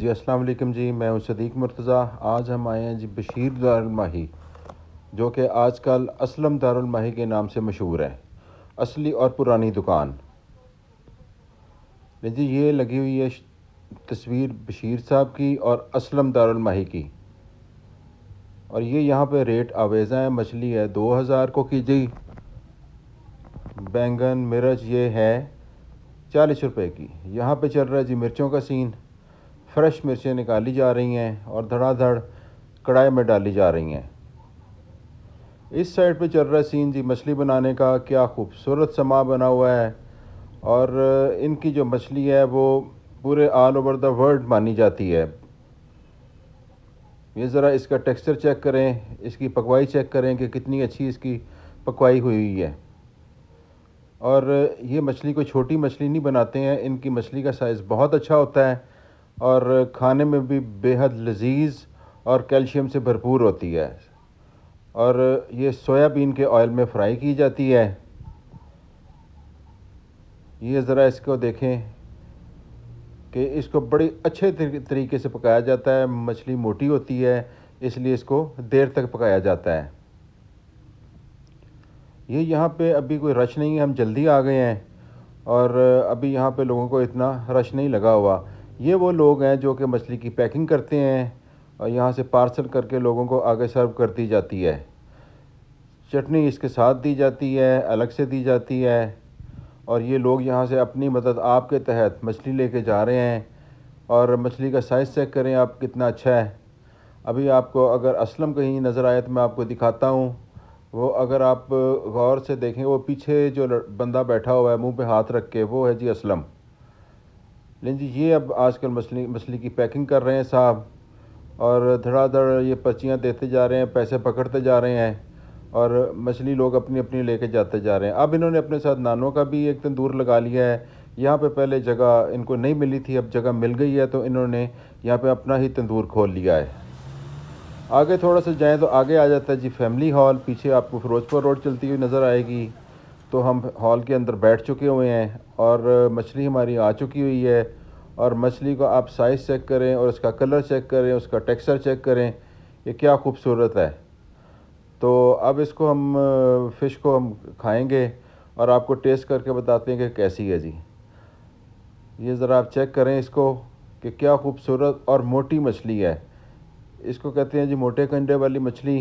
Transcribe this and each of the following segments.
जी अस्सलाम वालेकुम जी मैं हूँ सदीक मुर्तज़ा आज हम आए हैं जी बशीर दारमाही जो कि आजकल असलम दारमाही के नाम से मशहूर है असली और पुरानी दुकान जी ये लगी हुई है तस्वीर बशीर साहब की और असलम दारमाही की और ये यहाँ पे रेट आवेज़ा है मछली है दो हज़ार को की जी बैंगन मिर्च ये है चालीस रुपए की यहाँ पे चल रहा है जी मिर्चों का सीन फ्रेश मिर्चें निकाली जा रही हैं और धड़ाधड़ कढ़ाई में डाली जा रही हैं इस साइड पे चल रहा है सीन जी मछली बनाने का क्या खूबसूरत समा बना हुआ है और इनकी जो मछली है वो पूरे ऑल ओवर द वर्ल्ड मानी जाती है ये ज़रा इसका टेक्सचर चेक करें इसकी पकवाई चेक करें कि कितनी अच्छी इसकी पकवाई हुई हुई है और ये मछली को छोटी मछली नहीं बनाते हैं इनकी मछली का साइज़ बहुत अच्छा होता है और खाने में भी बेहद लजीज और कैल्शियम से भरपूर होती है और ये सोयाबीन के ऑयल में फ्राई की जाती है ये ज़रा इसको देखें कि इसको बड़ी अच्छे तरीके से पकाया जाता है मछली मोटी होती है इसलिए इसको देर तक पकाया जाता है ये यहाँ पे अभी कोई रश नहीं है हम जल्दी आ गए हैं और अभी यहाँ पे लोगों को इतना रश नहीं लगा हुआ ये वो लोग हैं जो कि मछली की पैकिंग करते हैं और यहाँ से पार्सल करके लोगों को आगे सर्व कर दी जाती है चटनी इसके साथ दी जाती है अलग से दी जाती है और ये लोग यहाँ से अपनी मदद आपके तहत मछली लेके जा रहे हैं और मछली का साइज़ चेक करें आप कितना अच्छा है अभी आपको अगर असलम कहीं नज़र आए तो मैं आपको दिखाता हूँ वो अगर आप गौर से देखें वो पीछे जो बंदा बैठा हुआ है मुंह पे हाथ रख के वो है जी असलम लेकिन जी ये अब आजकल मछली मछली की पैकिंग कर रहे हैं साहब और धड़ाधड़ ये पर्चियाँ देते जा रहे हैं पैसे पकड़ते जा रहे हैं और मछली लोग अपनी अपनी लेके जाते जा रहे हैं अब इन्होंने अपने साथ नानों का भी एक तंदूर लगा लिया है यहाँ पे पहले जगह इनको नहीं मिली थी अब जगह मिल गई है तो इन्होंने यहाँ पे अपना ही तंदूर खोल लिया है आगे थोड़ा सा जाएँ तो आगे आ जाता है जी फैमिली हॉल पीछे आपको फ़िरोज़पुर रोड चलती हुई नज़र आएगी तो हम हॉल के अंदर बैठ चुके हुए हैं और मछली हमारी आ चुकी हुई है और मछली को आप साइज़ चेक करें और उसका कलर चेक करें उसका टेक्सचर चेक करें ये क्या खूबसूरत है तो अब इसको हम फ़िश को हम खाएंगे और आपको टेस्ट करके बताते हैं कि कैसी है जी ये ज़रा आप चेक करें इसको कि क्या खूबसूरत और मोटी मछली है इसको कहते हैं जी मोटे कंडे वाली मछली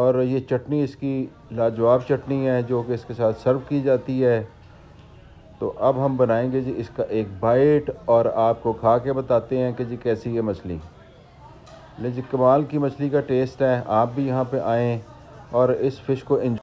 और ये चटनी इसकी लाजवाब चटनी है जो कि इसके साथ सर्व की जाती है तो अब हम बनाएंगे जी इसका एक बाइट और आपको खा के बताते हैं कि जी कैसी है मछली नहीं जी कमाल की मछली का टेस्ट है आप भी यहाँ पे आएँ और इस फ़िश को